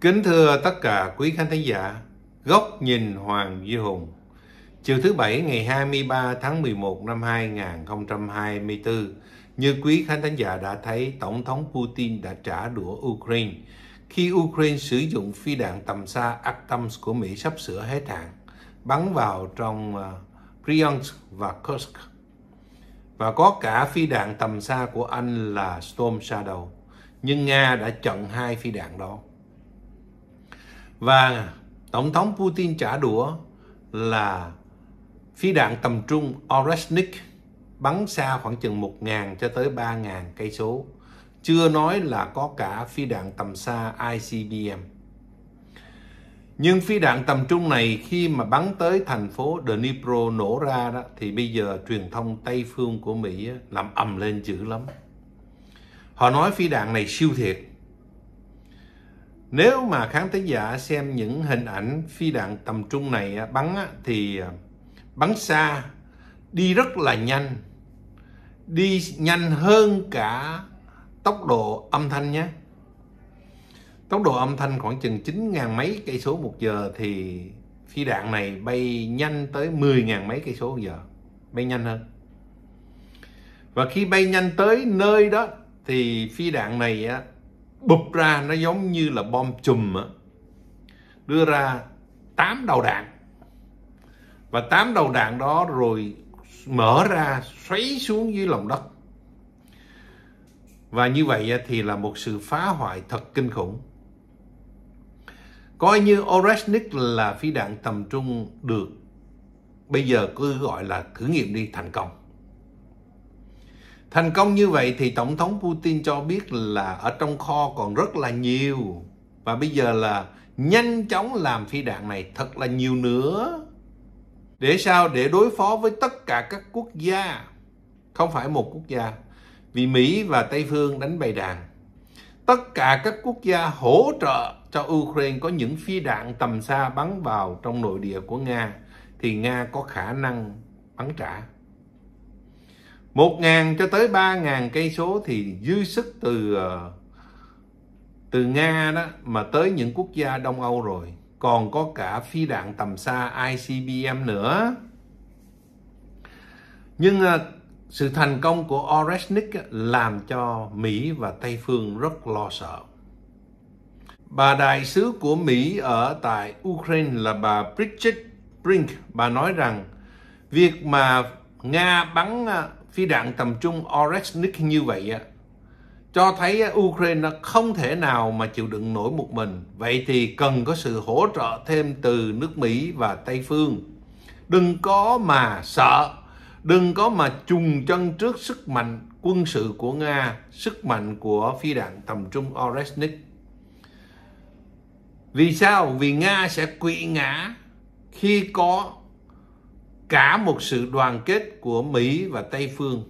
Kính thưa tất cả quý khán thính giả, Góc nhìn Hoàng Duy Hùng Chiều thứ Bảy ngày 23 tháng 11 năm 2024, như quý khán thính giả đã thấy, Tổng thống Putin đã trả đũa Ukraine khi Ukraine sử dụng phi đạn tầm xa ATAMS của Mỹ sắp sửa hết hạn, bắn vào trong ờ, Bryansk và Kursk. Và có cả phi đạn tầm xa của Anh là Storm Shadow, nhưng Nga đã chặn hai phi đạn đó và tổng thống Putin trả đũa là phi đạn tầm trung Oreshnik bắn xa khoảng chừng 1.000 cho tới 3.000 cây số. Chưa nói là có cả phi đạn tầm xa ICBM. Nhưng phi đạn tầm trung này khi mà bắn tới thành phố Dnipro nổ ra đó thì bây giờ truyền thông Tây phương của Mỹ làm ầm lên dữ lắm. Họ nói phi đạn này siêu thiệt nếu mà khán thính giả xem những hình ảnh phi đạn tầm trung này à, bắn thì à, bắn xa đi rất là nhanh đi nhanh hơn cả tốc độ âm thanh nhé tốc độ âm thanh khoảng chừng 9.000 mấy cây số một giờ thì phi đạn này bay nhanh tới 10.000 mấy cây số một giờ bay nhanh hơn và khi bay nhanh tới nơi đó thì phi đạn này á, bụp ra nó giống như là bom chùm á đưa ra tám đầu đạn và tám đầu đạn đó rồi mở ra xoáy xuống dưới lòng đất và như vậy thì là một sự phá hoại thật kinh khủng coi như Oresnik là phi đạn tầm trung được bây giờ cứ gọi là thử nghiệm đi thành công Thành công như vậy thì Tổng thống Putin cho biết là ở trong kho còn rất là nhiều. Và bây giờ là nhanh chóng làm phi đạn này thật là nhiều nữa. Để sao? Để đối phó với tất cả các quốc gia. Không phải một quốc gia. Vì Mỹ và Tây Phương đánh bày đàn. Tất cả các quốc gia hỗ trợ cho Ukraine có những phi đạn tầm xa bắn vào trong nội địa của Nga thì Nga có khả năng bắn trả một ngàn cho tới ba ngàn cây số thì dư sức từ ờ, từ Nga đó mà tới những quốc gia Đông Âu rồi còn có cả phi đạn tầm xa ICBM nữa nhưng ờ, sự thành công của Oreshnik làm cho Mỹ và Tây Phương rất lo sợ bà đại sứ của Mỹ ở tại Ukraine là bà Bridget Brink bà nói rằng việc mà Nga bắn ờ, phi đạn tầm trung Oryx như vậy á, cho thấy Ukraine nó không thể nào mà chịu đựng nổi một mình. Vậy thì cần có sự hỗ trợ thêm từ nước Mỹ và Tây Phương. Đừng có mà sợ, đừng có mà trùng chân trước sức mạnh quân sự của Nga, sức mạnh của phi đạn tầm trung Oresnik. Vì sao? Vì Nga sẽ quỵ ngã khi có cả một sự đoàn kết của Mỹ và Tây Phương.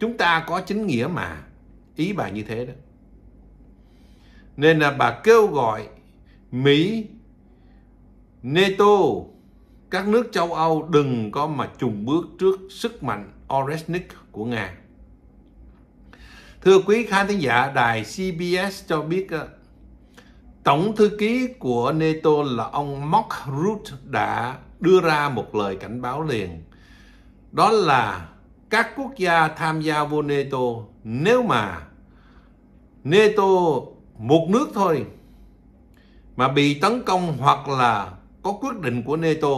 Chúng ta có chính nghĩa mà. Ý bà như thế đó. Nên là bà kêu gọi Mỹ, NATO, các nước châu Âu đừng có mà trùng bước trước sức mạnh Oresnik của Nga. Thưa quý khán thính giả, đài CBS cho biết ờ, Tổng thư ký của NATO là ông Mark Rutte đã đưa ra một lời cảnh báo liền. Đó là các quốc gia tham gia vô NATO nếu mà NATO một nước thôi mà bị tấn công hoặc là có quyết định của NATO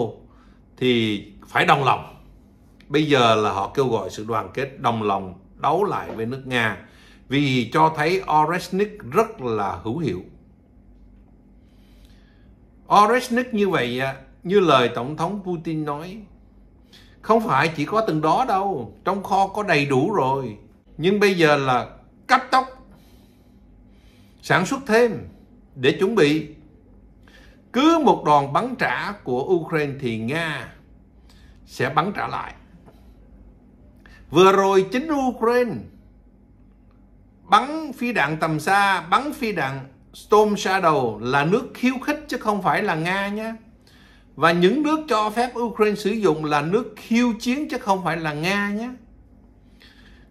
thì phải đồng lòng. Bây giờ là họ kêu gọi sự đoàn kết đồng lòng đấu lại với nước Nga vì cho thấy Oresnik rất là hữu hiệu. Oresnik như vậy như lời Tổng thống Putin nói. Không phải chỉ có từng đó đâu, trong kho có đầy đủ rồi. Nhưng bây giờ là cắt tóc, sản xuất thêm để chuẩn bị. Cứ một đòn bắn trả của Ukraine thì Nga sẽ bắn trả lại. Vừa rồi chính Ukraine bắn phi đạn tầm xa, bắn phi đạn Storm Shadow là nước khiêu khích chứ không phải là Nga nhé. Và những nước cho phép Ukraine sử dụng là nước khiêu chiến chứ không phải là Nga nhé.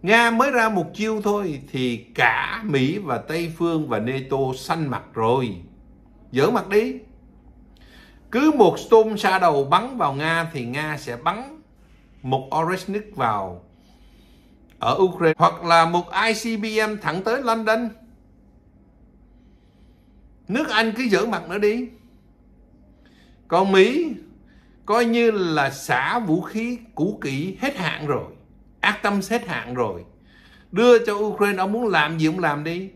Nga mới ra một chiêu thôi thì cả Mỹ và Tây Phương và NATO xanh mặt rồi. Dỡ mặt đi. Cứ một Storm đầu bắn vào Nga thì Nga sẽ bắn một Oreshnik vào ở Ukraine hoặc là một ICBM thẳng tới London. Nước Anh cứ dỡ mặt nữa đi có Mỹ coi như là xả vũ khí cũ kỹ hết hạn rồi ác tâm hết hạn rồi đưa cho Ukraine ông muốn làm gì ông làm đi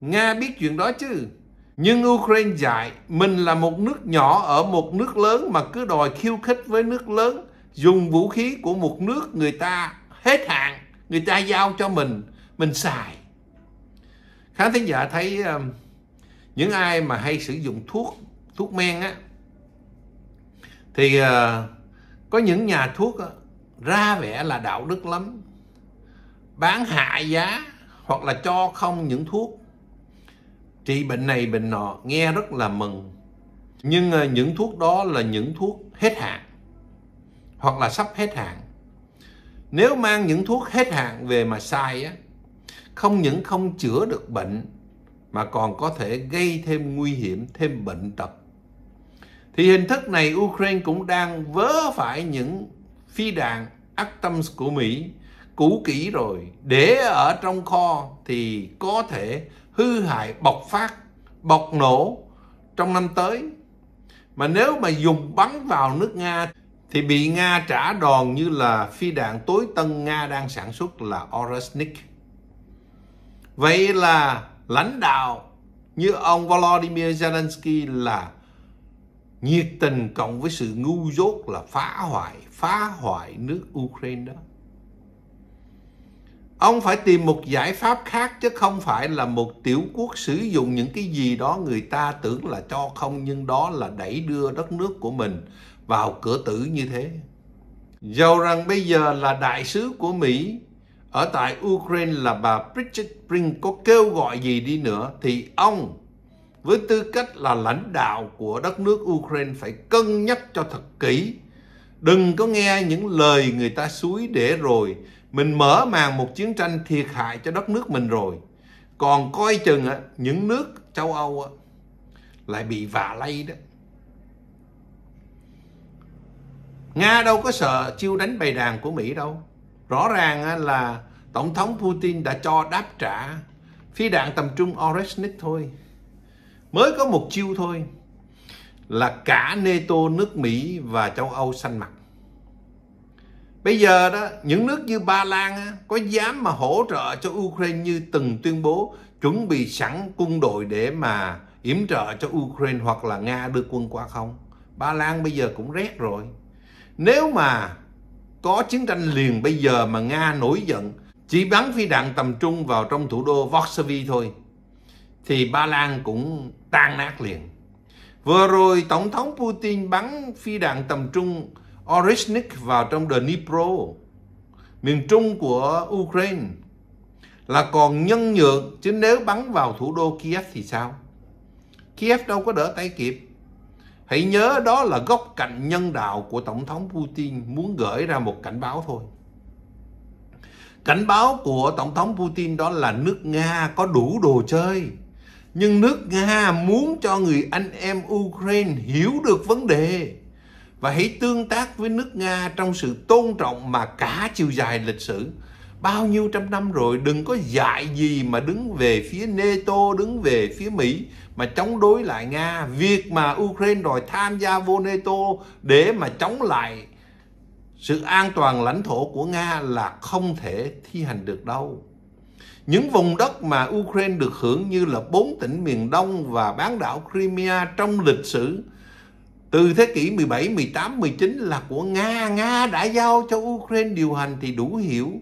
Nga biết chuyện đó chứ nhưng Ukraine dạy mình là một nước nhỏ ở một nước lớn mà cứ đòi khiêu khích với nước lớn dùng vũ khí của một nước người ta hết hạn người ta giao cho mình mình xài khán thính giả thấy ờ, những ai mà hay sử dụng thuốc thuốc men á thì uh, có những nhà thuốc uh, ra vẻ là đạo đức lắm bán hạ giá hoặc là cho không những thuốc trị bệnh này bệnh nọ nghe rất là mừng nhưng uh, những thuốc đó là những thuốc hết hạn hoặc là sắp hết hạn nếu mang những thuốc hết hạn về mà sai á không những không chữa được bệnh mà còn có thể gây thêm nguy hiểm thêm bệnh tật thì hình thức này Ukraine cũng đang vớ phải những phi đạn ác tâm của Mỹ cũ kỹ rồi để ở trong kho thì có thể hư hại bộc phát bộc nổ trong năm tới mà nếu mà dùng bắn vào nước Nga thì bị Nga trả đòn như là phi đạn tối tân Nga đang sản xuất là Orasnik. Vậy là lãnh đạo như ông Volodymyr Zelensky là nhiệt tình cộng với sự ngu dốt là phá hoại phá hoại nước Ukraine đó ông phải tìm một giải pháp khác chứ không phải là một tiểu quốc sử dụng những cái gì đó người ta tưởng là cho không nhưng đó là đẩy đưa đất nước của mình vào cửa tử như thế dầu rằng bây giờ là đại sứ của Mỹ ở tại Ukraine là bà Bridget Brink có kêu gọi gì đi nữa thì ông với tư cách là lãnh đạo của đất nước Ukraine phải cân nhắc cho thật kỹ. Đừng có nghe những lời người ta suối để rồi mình mở màn một chiến tranh thiệt hại cho đất nước mình rồi. Còn coi chừng những nước châu Âu lại bị vạ lây đó. Nga đâu có sợ chiêu đánh bày đàn của Mỹ đâu. Rõ ràng là Tổng thống Putin đã cho đáp trả phi đạn tầm trung Oresnik thôi mới có một chiêu thôi là cả NATO nước Mỹ và châu Âu xanh mặt bây giờ đó những nước như Ba Lan có dám mà hỗ trợ cho Ukraine như từng tuyên bố chuẩn bị sẵn quân đội để mà yểm trợ cho Ukraine hoặc là Nga đưa quân qua không Ba Lan bây giờ cũng rét rồi nếu mà có chiến tranh liền bây giờ mà Nga nổi giận chỉ bắn phi đạn tầm trung vào trong thủ đô Varsovie thôi thì Ba Lan cũng tan nát liền. Vừa rồi Tổng thống Putin bắn phi đạn tầm trung Orishnik vào trong Dnipro, miền trung của Ukraine là còn nhân nhượng chứ nếu bắn vào thủ đô Kiev thì sao? Kiev đâu có đỡ tay kịp. Hãy nhớ đó là góc cạnh nhân đạo của Tổng thống Putin muốn gửi ra một cảnh báo thôi. Cảnh báo của Tổng thống Putin đó là nước Nga có đủ đồ chơi nhưng nước Nga muốn cho người anh em Ukraine hiểu được vấn đề và hãy tương tác với nước Nga trong sự tôn trọng mà cả chiều dài lịch sử. Bao nhiêu trăm năm rồi đừng có dại gì mà đứng về phía NATO, đứng về phía Mỹ mà chống đối lại Nga. Việc mà Ukraine đòi tham gia vô NATO để mà chống lại sự an toàn lãnh thổ của Nga là không thể thi hành được đâu. Những vùng đất mà Ukraine được hưởng như là bốn tỉnh miền Đông và bán đảo Crimea trong lịch sử từ thế kỷ 17, 18, 19 là của Nga. Nga đã giao cho Ukraine điều hành thì đủ hiểu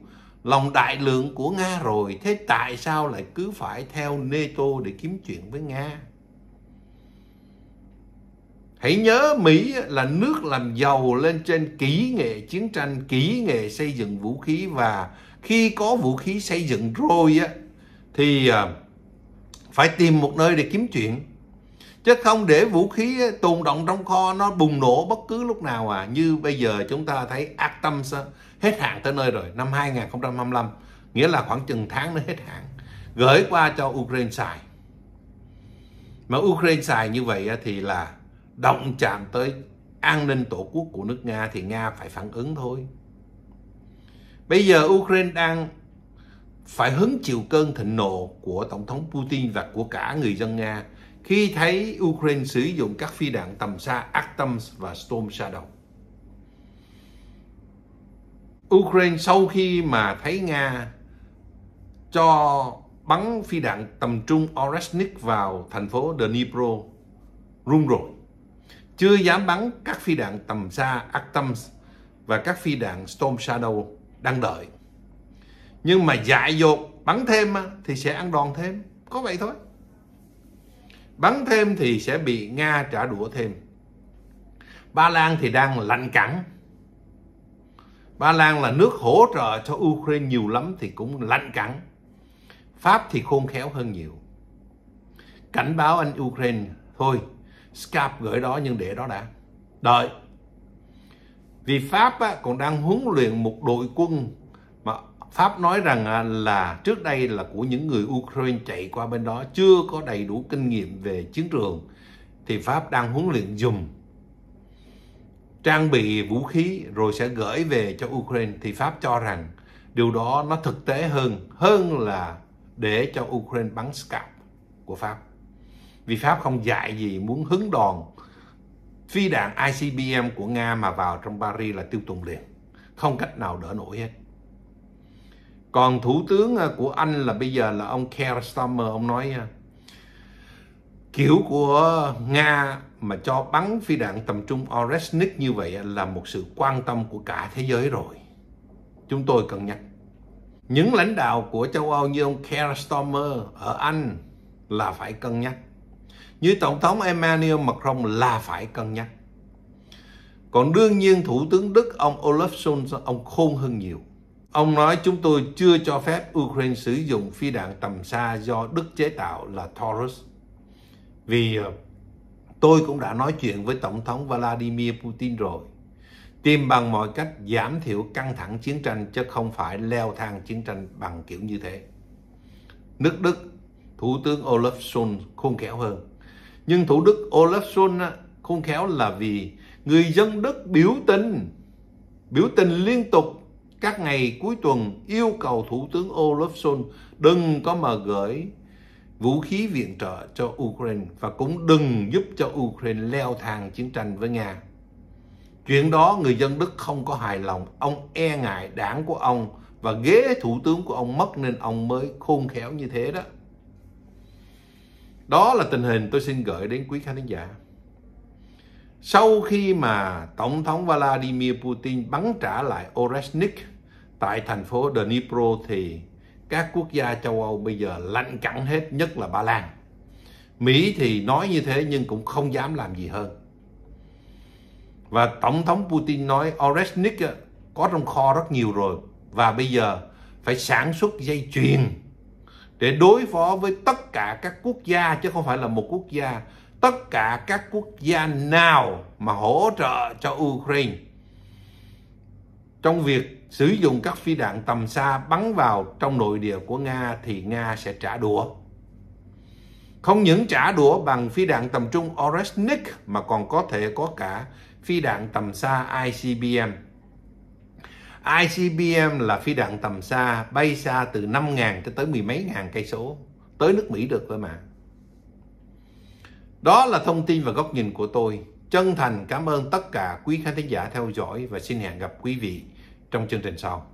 lòng đại lượng của Nga rồi. Thế tại sao lại cứ phải theo NATO để kiếm chuyện với Nga? Hãy nhớ Mỹ là nước làm giàu lên trên kỹ nghệ chiến tranh, kỹ nghệ xây dựng vũ khí và khi có vũ khí xây dựng rồi á thì à, phải tìm một nơi để kiếm chuyện chứ không để vũ khí tồn động trong kho nó bùng nổ bất cứ lúc nào à như bây giờ chúng ta thấy ác tâm hết hạn tới nơi rồi năm 2025 nghĩa là khoảng chừng tháng nữa hết hạn gửi qua cho Ukraine xài mà Ukraine xài như vậy thì là động chạm tới an ninh tổ quốc của nước Nga thì Nga phải phản ứng thôi Bây giờ Ukraine đang phải hứng chịu cơn thịnh nộ của Tổng thống Putin và của cả người dân Nga khi thấy Ukraine sử dụng các phi đạn tầm xa Artemis và Storm Shadow. Ukraine sau khi mà thấy Nga cho bắn phi đạn tầm trung Oreshnik vào thành phố Dnipro rung rồi. Chưa dám bắn các phi đạn tầm xa Artemis và các phi đạn Storm Shadow đang đợi nhưng mà dại dột bắn thêm thì sẽ ăn đòn thêm có vậy thôi bắn thêm thì sẽ bị nga trả đũa thêm ba lan thì đang lạnh cẳng ba lan là nước hỗ trợ cho ukraine nhiều lắm thì cũng lạnh cẳng pháp thì khôn khéo hơn nhiều cảnh báo anh ukraine thôi scap gửi đó nhưng để đó đã đợi vì Pháp á, còn đang huấn luyện một đội quân mà Pháp nói rằng là trước đây là của những người Ukraine chạy qua bên đó chưa có đầy đủ kinh nghiệm về chiến trường thì Pháp đang huấn luyện dùng trang bị vũ khí rồi sẽ gửi về cho Ukraine thì Pháp cho rằng điều đó nó thực tế hơn hơn là để cho Ukraine bắn scalp của Pháp vì Pháp không dạy gì muốn hứng đòn Phi đạn ICBM của Nga mà vào trong Paris là tiêu tùng liền. Không cách nào đỡ nổi hết. Còn thủ tướng à, của Anh là bây giờ là ông Keir Starmer, ông nói à, kiểu của Nga mà cho bắn phi đạn tầm trung Oresnik như vậy à, là một sự quan tâm của cả thế giới rồi. Chúng tôi cần nhắc. Những lãnh đạo của châu Âu như ông Keir Starmer ở Anh là phải cân nhắc như Tổng thống Emmanuel Macron là phải cân nhắc. Còn đương nhiên Thủ tướng Đức ông Olaf Scholz ông khôn hơn nhiều. Ông nói chúng tôi chưa cho phép Ukraine sử dụng phi đạn tầm xa do Đức chế tạo là Taurus. Vì ờ, tôi cũng đã nói chuyện với Tổng thống Vladimir Putin rồi. Tìm bằng mọi cách giảm thiểu căng thẳng chiến tranh chứ không phải leo thang chiến tranh bằng kiểu như thế. Nước Đức, Thủ tướng Olaf Scholz khôn khéo hơn. Nhưng Thủ đức Olaf Scholz không khéo là vì người dân Đức biểu tình, biểu tình liên tục các ngày cuối tuần yêu cầu Thủ tướng Olaf Scholz đừng có mà gửi vũ khí viện trợ cho Ukraine và cũng đừng giúp cho Ukraine leo thang chiến tranh với Nga. Chuyện đó người dân Đức không có hài lòng, ông e ngại đảng của ông và ghế thủ tướng của ông mất nên ông mới khôn khéo như thế đó. Đó là tình hình tôi xin gửi đến quý khán giả. Sau khi mà Tổng thống Vladimir Putin bắn trả lại Oresnik tại thành phố Dnipro thì các quốc gia châu Âu bây giờ lạnh cẳng hết, nhất là Ba Lan. Mỹ thì nói như thế nhưng cũng không dám làm gì hơn. Và Tổng thống Putin nói Oresnik có trong kho rất nhiều rồi và bây giờ phải sản xuất dây chuyền để đối phó với tất cả các quốc gia chứ không phải là một quốc gia tất cả các quốc gia nào mà hỗ trợ cho Ukraine trong việc sử dụng các phi đạn tầm xa bắn vào trong nội địa của Nga thì Nga sẽ trả đũa. Không những trả đũa bằng phi đạn tầm trung Oresnik mà còn có thể có cả phi đạn tầm xa ICBM ICBM là phi đạn tầm xa bay xa từ 5.000 cho tới mười mấy ngàn cây số tới nước Mỹ được cơ mà. Đó là thông tin và góc nhìn của tôi. Chân thành cảm ơn tất cả quý khán thính giả theo dõi và xin hẹn gặp quý vị trong chương trình sau.